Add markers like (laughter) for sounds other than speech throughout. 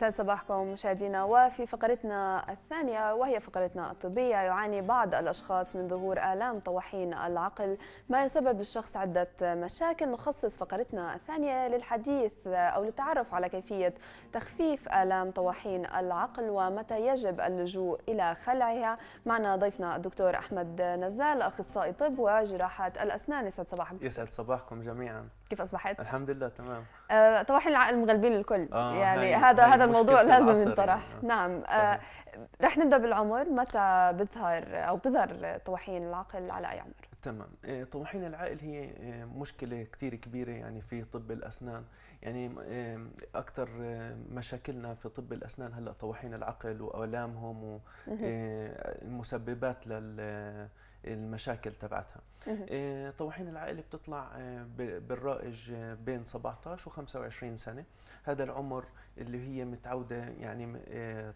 يسعد صباحكم مشاهدينا وفي فقرتنا الثانية وهي فقرتنا الطبية يعاني بعض الأشخاص من ظهور آلام طواحين العقل ما يسبب للشخص عدة مشاكل نخصص فقرتنا الثانية للحديث أو للتعرف على كيفية تخفيف آلام طواحين العقل ومتى يجب اللجوء إلى خلعها معنا ضيفنا الدكتور أحمد نزال أخصائي طب وجراحة الأسنان يسعد صباحكم يسعد صباحكم جميعا كيف اصبحت؟ الحمد لله تمام آه طبعا احنا مغلبين الكل آه يعني هاي هذا هاي هذا الموضوع لازم ينطرح يعني. آه، نعم آه رح نبدا بالعمر متى بيظهر او بتظهر طواحين العقل على اي عمر؟ تمام آه، طواحين العقل هي آه، مشكله كثير كبيره يعني في طب الاسنان يعني اكثر مشاكلنا في طب الاسنان هلا طواحين العقل والامهم ومسببات لل المشاكل تبعتها آه، طواحين العائله بتطلع آه، بالرائج آه، بين 17 و25 سنه هذا العمر اللي هي متعوده يعني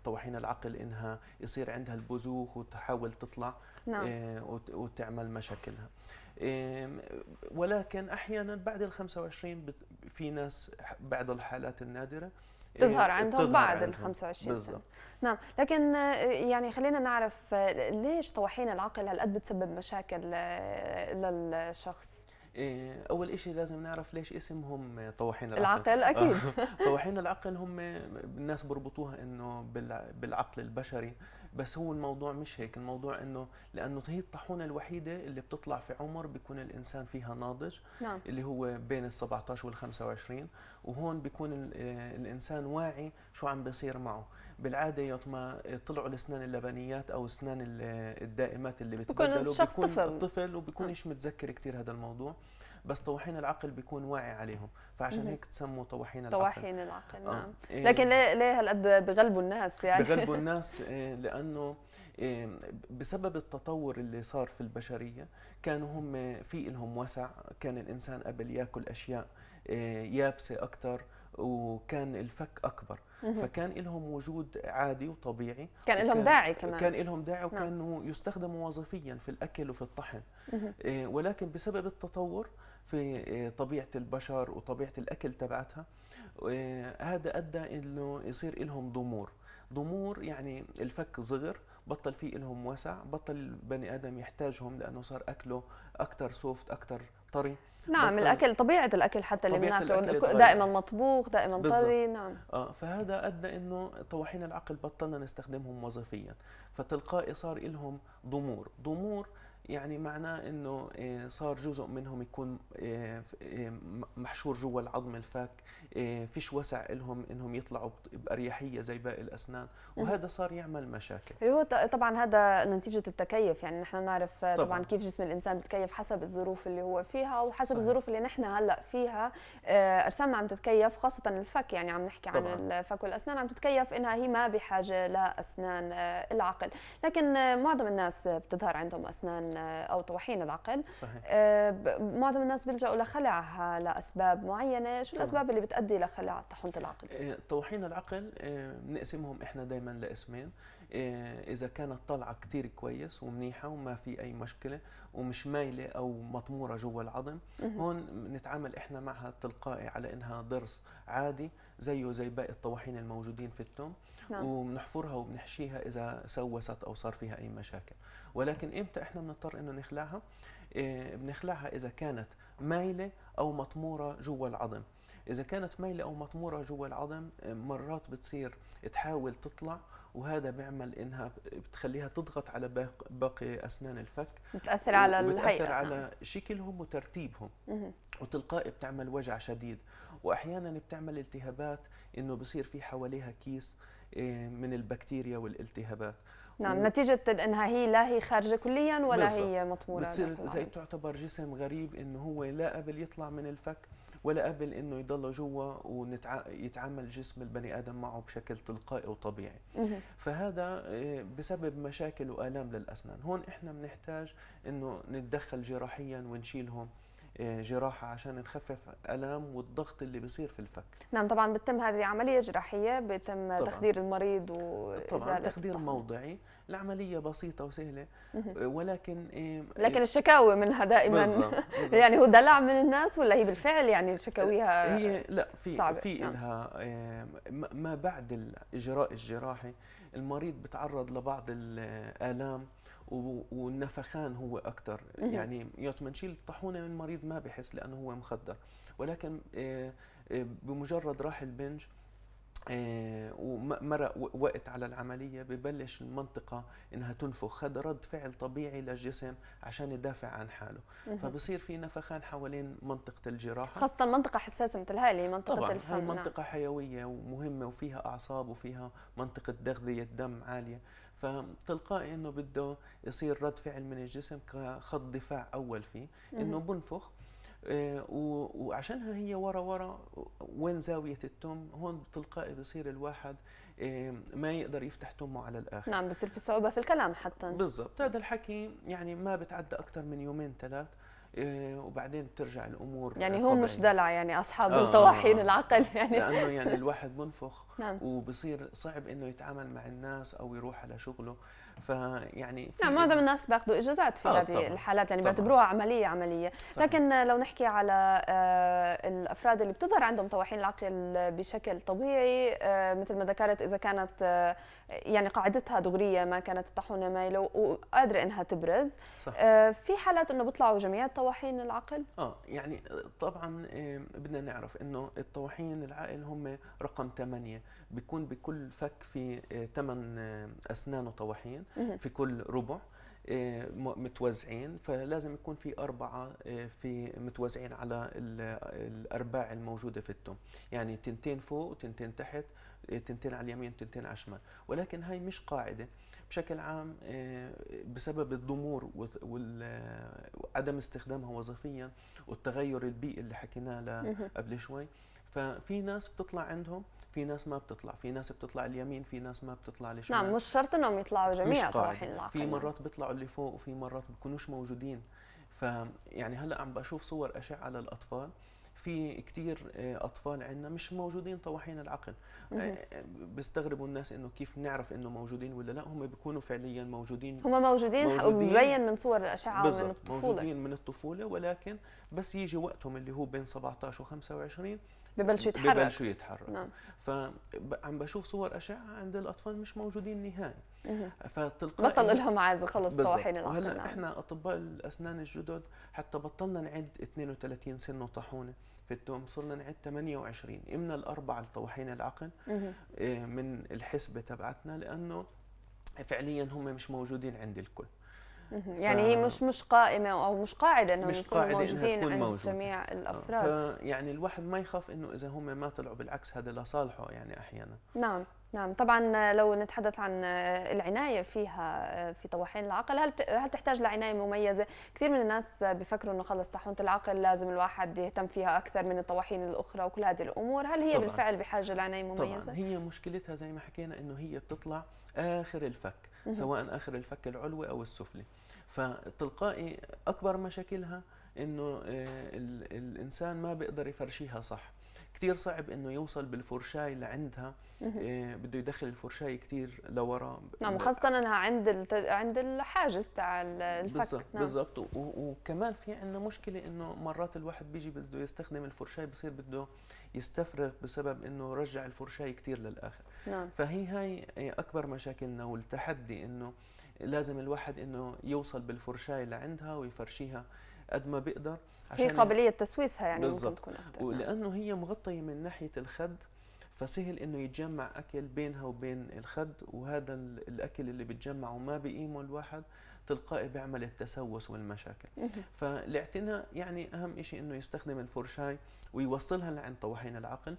طواحين العقل انها يصير عندها البزوخ وتحاول تطلع نعم. وتعمل مشاكلها ولكن احيانا بعد ال 25 في ناس بعض الحالات النادره إيه، تظهر عندهم بعد ال 25 سنه نعم لكن آه، يعني خلينا نعرف آه، ليش طواحين العقل هالقد بتسبب مشاكل آه، للشخص إيه، اول إشي لازم نعرف ليش اسمهم طواحين العقل العقل اكيد طواحين (laughs) العقل هم الناس بربطوها انه بالعقل البشري بس هو الموضوع مش هيك الموضوع انه لانه هي الطاحونه الوحيده اللي بتطلع في عمر بيكون الانسان فيها ناضج نعم. اللي هو بين ال 17 وال 25 وهون بيكون آه، الانسان واعي شو عم بيصير معه بالعاده يوقت ما طلعوا الاسنان اللبنيات او اسنان الدائمات اللي بتبدلوا بيكون بيكون طفل الطفل وبيكونش نعم. متذكر كثير هذا الموضوع بس طواحين العقل بيكون واعي عليهم فعشان هيك تسموا طواحين العقل طواحين العقل آه. نعم آه. إيه لكن ليه ليه هالقد بغلبوا الناس يعني بغلبوا (laughs) الناس إيه لانه إيه بسبب التطور اللي صار في البشريه كانوا هم في لهم وسع كان الانسان قبل ياكل اشياء إيه، يابسه اكثر وكان الفك اكبر فكان لهم وجود عادي وطبيعي كان لهم داعي كمان كان لهم داعي نعم. وكانوا نعم. يستخدموا وظيفيا في الاكل وفي الطحن آه، ولكن بسبب التطور في آه، طبيعه البشر وطبيعه الاكل تبعتها آه، هذا ادى انه يصير لهم ضمور ضمور يعني الفك صغر بطل في لهم وسع بطل البني ادم يحتاجهم لانه صار اكله اكثر سوفت اكثر طري نعم الاكل طبيعه الاكل حتى اللي بناكله دائما مطبوخ دائما طري نعم اه فهذا ادى انه طواحين العقل بطلنا نستخدمهم وظيفيا فتلقائي صار لهم ضمور ضمور يعني معناه انه آه، صار جزء منهم يكون آه، آه، محشور جوا العظم الفك فيش وسع لهم انهم يطلعوا باريحيه زي باقي الاسنان وهذا صار يعمل مشاكل هو أيوة، طبعا هذا نتيجه التكيف يعني نحن نعرف طبعا, كيف جسم الانسان بيتكيف حسب الظروف اللي هو فيها وحسب الظروف اللي نحن هلا فيها اجسامنا عم تتكيف خاصه الفك يعني عم نحكي طبعا. عن الفك والاسنان عم تتكيف انها هي ما بحاجه لاسنان العقل لكن معظم الناس بتظهر عندهم اسنان او طواحين العقل صحيح. آه، معظم الناس بيلجأوا لخلعها لاسباب معينه شو طبعا. الاسباب اللي بتؤدي لخلع طاحونه العقل طواحين آه، العقل آه، بنقسمهم احنا دائما لاسمين آه، اذا كانت طالعه كتير كويس ومنيحه وما في اي مشكله ومش مايله او مطموره جوا العظم هون نتعامل احنا معها تلقائي على انها ضرس عادي زيه زي باقي الطواحين الموجودين في التوم نعم. وبنحفرها وبنحشيها اذا سوست او صار فيها اي مشاكل ولكن امتى احنا بنضطر انه نخلعها آه، بنخلعها اذا كانت مايله او مطموره جوا العظم اذا كانت ميله او مطموره جوا العظم آه، مرات بتصير تحاول تطلع وهذا بيعمل انها بتخليها تضغط على باقي, اسنان الفك بتاثر على الهيئه بتاثر على نعم. شكلهم وترتيبهم وتلقائي بتعمل وجع شديد واحيانا بتعمل التهابات انه بصير في حواليها كيس آه، من البكتيريا والالتهابات نعم و... نتيجة انها هي لا هي خارجة كليا ولا بالزبط. هي مطمورة بتصير زي تعتبر جسم غريب انه هو لا قبل يطلع من الفك ولا قبل انه يضل جوا ويتعامل جسم البني ادم معه بشكل تلقائي وطبيعي فهذا آه، بسبب مشاكل والام للاسنان هون احنا بنحتاج انه نتدخل جراحيا ونشيلهم آه، جراحه عشان نخفف الام والضغط اللي بيصير في الفك نعم طبعا بتتم هذه عمليه جراحيه بيتم طبعاً. تخدير المريض وازاله طبعا تخدير طبعاً. موضعي العمليه بسيطه وسهله ولكن آه، لكن آه، الشكاوى منها دائما بالزبط. (laughs) بالزبط. يعني هو دلع من الناس ولا هي بالفعل يعني شكاويها هي لا في صعبة. في نعم. لها ما بعد الاجراء الجراحي المريض بتعرض لبعض الالام والنفخان هو اكثر يعني يوت منشيل الطاحونه من مريض ما بحس لانه هو مخدر ولكن آه، آه، بمجرد راح البنج آه، ومرق وقت على العمليه ببلش المنطقه انها تنفخ هذا رد فعل طبيعي للجسم عشان يدافع عن حاله فبصير في نفخان حوالين منطقه الجراحه خاصه منطقه حساسه مثل هاي اللي منطقه طبعا الفم هاي نعم. منطقه حيويه ومهمه وفيها اعصاب وفيها منطقه تغذيه دم عاليه فتلقائي انه بده يصير رد فعل من الجسم كخط دفاع اول فيه انه بنفخ آه، وعشانها هي ورا ورا وين زاويه التم هون تلقائي بصير الواحد آه، ما يقدر يفتح تمه على الاخر نعم بصير في صعوبه في الكلام حتى بالضبط هذا الحكي يعني ما بتعدى اكثر من يومين ثلاث إيه، وبعدين بترجع الامور يعني هو مش دلع يعني اصحاب آه الطواحين آه العقل يعني لانه يعني الواحد منفخ (laughs) نعم. وبصير صعب انه يتعامل مع الناس او يروح على شغله فيعني في نعم معظم الناس بياخذوا اجازات في آه هذه طبعًا. الحالات يعني بيعتبروها عمليه عمليه صحيح. لكن لو نحكي على آه، الافراد اللي بتظهر عندهم طواحين العقل بشكل طبيعي آه، مثل ما ذكرت اذا كانت آه، يعني قاعدتها دغريه ما كانت الطاحونه مايله وقادره انها تبرز صح. في حالات انه بيطلعوا جميع الطواحين طواحين العقل؟ اه يعني آه، طبعا بدنا نعرف انه الطواحين العقل هم رقم ثمانية بيكون بكل فك في آه، ثمان آه، اسنان وطواحين في كل ربع متوزعين فلازم يكون في أربعة في متوزعين على الأرباع الموجودة في التم يعني تنتين فوق وتنتين تحت تنتين على اليمين تنتين على الشمال ولكن هاي مش قاعدة بشكل عام آه، بسبب الضمور وعدم استخدامها وظيفيا والتغير البيئي اللي حكيناه قبل شوي ففي ناس بتطلع عندهم في ناس ما بتطلع في ناس بتطلع اليمين في ناس ما بتطلع الشمال نعم مش شرط انهم يطلعوا جميع طواحين في مرات بيطلعوا اللي فوق وفي مرات بيكونوش موجودين فيعني هلا عم بشوف صور اشعه للاطفال في كثير آه، اطفال عندنا مش موجودين طواحين العقل آه، آه، بيستغربوا الناس انه كيف نعرف انه موجودين ولا لا هم بيكونوا فعليا موجودين هم موجودين, موجودين مبين من صور الاشعه من الطفوله موجودين من الطفوله ولكن بس يجي وقتهم اللي هو بين 17 و 25 ببلشوا يتحرك ببلشوا يتحركوا نعم. فعم بشوف صور أشعة عند الأطفال مش موجودين نهائي فتلقائي بطل لهم عازة خلص طواحين وهلا نعم. احنا أطباء الأسنان الجدد حتى بطلنا نعد 32 سنة طاحونة في التوم صرنا نعد 28 من الأربعة لطواحين العقل إيه، من الحسبة تبعتنا لأنه فعليا هم مش موجودين عند الكل يعني ف... هي مش مش قائمه او مش قاعده انهم مش يكونوا موجودين إنها عند موجود. جميع آه. الافراد يعني الواحد ما يخاف انه اذا هم ما طلعوا بالعكس هذا لصالحه يعني احيانا نعم نعم طبعا لو نتحدث عن العنايه فيها آه، في طواحين العقل هل هل تحتاج لعنايه مميزه كثير من الناس بفكروا انه خلص طاحونه العقل لازم الواحد يهتم فيها اكثر من الطواحين الاخرى وكل هذه الامور هل هي طبعاً. بالفعل بحاجه لعنايه مميزه طبعا هي مشكلتها زي ما حكينا انه هي بتطلع اخر الفك سواء اخر الفك العلوي او السفلي فتلقائي اكبر مشاكلها انه آه، الانسان ما بيقدر يفرشيها صح كتير صعب انه يوصل بالفرشاي لعندها إيه بده يدخل الفرشاي كتير لورا نعم خاصة انها عند عند الحاجز تاع الفك بالضبط نعم بالضبط وكمان في عندنا مشكله انه مرات الواحد بيجي بده يستخدم الفرشاي بصير بده يستفرغ بسبب انه رجع الفرشاي كتير للاخر نعم. فهي هاي اكبر مشاكلنا والتحدي انه لازم الواحد انه يوصل بالفرشايه لعندها ويفرشيها قد ما بيقدر عشان هي قابليه تسويسها يعني بالزبط. ممكن تكون أكثر. ولانه هي مغطيه من ناحيه الخد فسهل انه يتجمع اكل بينها وبين الخد وهذا الاكل اللي بتجمعه ما بقيمه الواحد تلقائي بيعمل التسوس والمشاكل فالاعتناء يعني اهم شيء انه يستخدم الفرشاي ويوصلها لعند طواحين العقل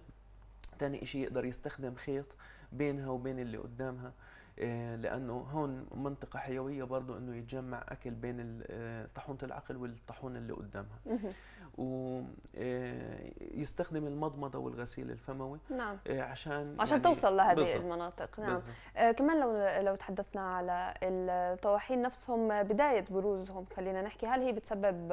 ثاني شيء يقدر يستخدم خيط بينها وبين اللي قدامها آه، لانه هون منطقه حيويه برضه انه يتجمع اكل بين آه، طاحونه العقل والطاحون اللي قدامها ويستخدم آه، المضمضه والغسيل الفموي نعم. عشان عشان يعني توصل لهذه المناطق نعم آه كمان لو لو تحدثنا على الطواحين نفسهم بدايه بروزهم خلينا نحكي هل هي بتسبب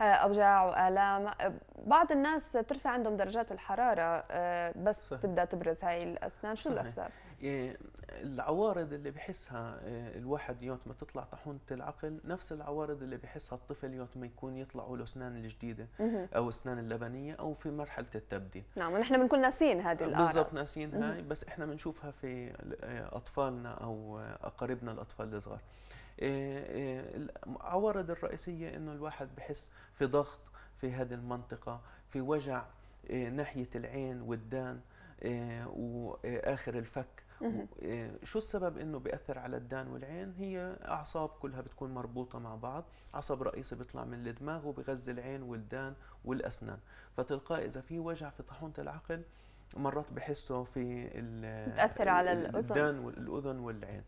آه، اوجاع والام آه، بعض الناس بترفع عندهم درجات الحراره آه، بس صح. تبدا تبرز هاي الاسنان شو صحيح. الاسباب إيه، العوارض اللي بحسها الواحد يوم ما تطلع طاحونه العقل نفس العوارض اللي بحسها الطفل يوم ما يكون يطلعوا له اسنان الجديده او اسنان اللبنيه او في مرحله التبديل نعم ونحن بنكون ناسين هذه الاعراض بالضبط ناسين هاي بس احنا بنشوفها في اطفالنا او اقاربنا الاطفال الصغار آه، آه، العوارض الرئيسية انه الواحد بحس في ضغط في هذه المنطقة في وجع آه، ناحية العين والدان واخر الفك شو السبب انه بياثر على الدان والعين هي اعصاب كلها بتكون مربوطه مع بعض عصب رئيسي بيطلع من الدماغ وبغذي العين والدان والاسنان فتلقائي اذا في وجع في طاحونه العقل مرات بحسه في بتاثر على الاذن والاذن والعين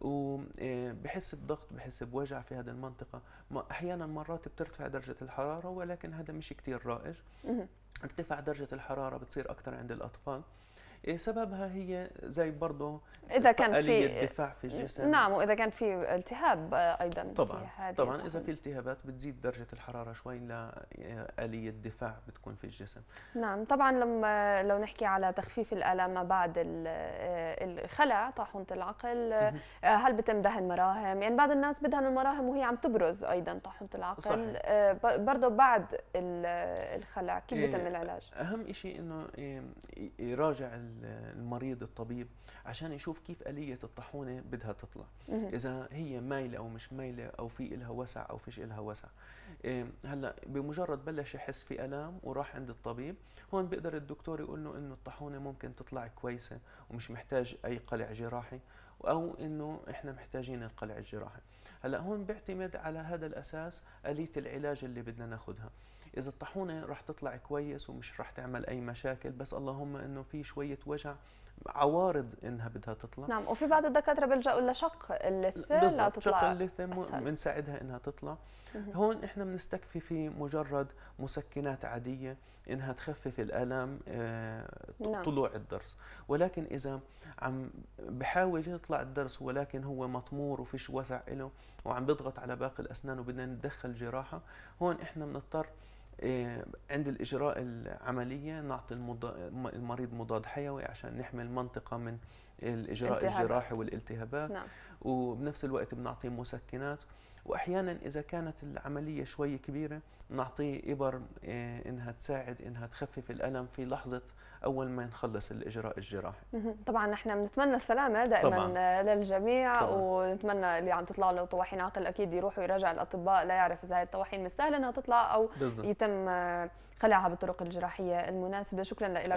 وبحس آه، بضغط بحس بوجع في هذه المنطقه احيانا مرات بترتفع درجه الحراره ولكن هذا مش كثير رائج ارتفاع درجه الحراره بتصير اكثر عند الاطفال إيه سببها هي زي برضه اذا كان في دفاع في الجسم نعم واذا كان في التهاب ايضا طبعا في طبعا اذا في التهابات بتزيد درجه الحراره شوي لاليه الدفاع بتكون في الجسم نعم طبعا لما لو نحكي على تخفيف الالام ما بعد آه، الخلع طاحونه العقل آه، هل بتم دهن مراهم يعني بعض الناس بدهن المراهم وهي عم تبرز ايضا طاحونه العقل صحيح. آه، برضه بعد الخلع كيف إيه، بتم العلاج اهم شيء انه إيه، يراجع المريض الطبيب عشان يشوف كيف آلية الطاحونة بدها تطلع إذا هي مايلة أو مش مايلة أو في إلها وسع أو فيش إلها وسع إيه، هلا بمجرد بلش يحس في آلام وراح عند الطبيب هون بيقدر الدكتور يقول له إنه الطاحونة ممكن تطلع كويسة ومش محتاج أي قلع جراحي أو إنه إحنا محتاجين القلع الجراحي هلا هون بيعتمد على هذا الأساس آلية العلاج اللي بدنا ناخدها اذا الطاحونه رح تطلع كويس ومش رح تعمل اي مشاكل بس اللهم انه في شويه وجع عوارض انها بدها تطلع نعم وفي بعض الدكاتره بيلجأوا لشق اللثه لتطلع شق اللثه بنساعدها انها تطلع هون احنا بنستكفي في مجرد مسكنات عاديه انها تخفف الالم آه، نعم. طلوع نعم. الضرس ولكن اذا عم بحاول يطلع الضرس ولكن هو مطمور وفيش وسع له وعم بيضغط على باقي الاسنان وبدنا نتدخل جراحه هون احنا بنضطر آه، عند الاجراء العمليه نعطي المريض مضاد حيوي عشان نحمي المنطقه من الاجراء الجراحي والالتهابات نعم. وبنفس الوقت بنعطيه مسكنات واحيانا اذا كانت العمليه شوي كبيره نعطيه ابر آه، انها تساعد انها تخفف الالم في لحظه اول ما نخلص الاجراء الجراحي طبعا نحن بنتمنى السلامه دائما طبعاً. للجميع طبعاً. ونتمنى اللي عم تطلع له طواحين عقل اكيد يروحوا يراجع الاطباء لا يعرف اذا هاي الطواحين مستاهله انها تطلع او بالزبط. يتم آه، خلعها بالطرق الجراحيه المناسبه شكرا لك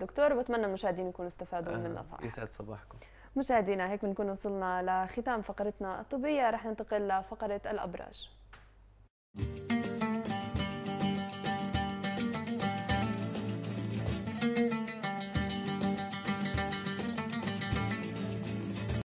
دكتور وبتمنى المشاهدين يكونوا استفادوا من النصائح يسعد صباحكم مشاهدينا هيك بنكون وصلنا لختام فقرتنا الطبية رح ننتقل لفقرة الأبراج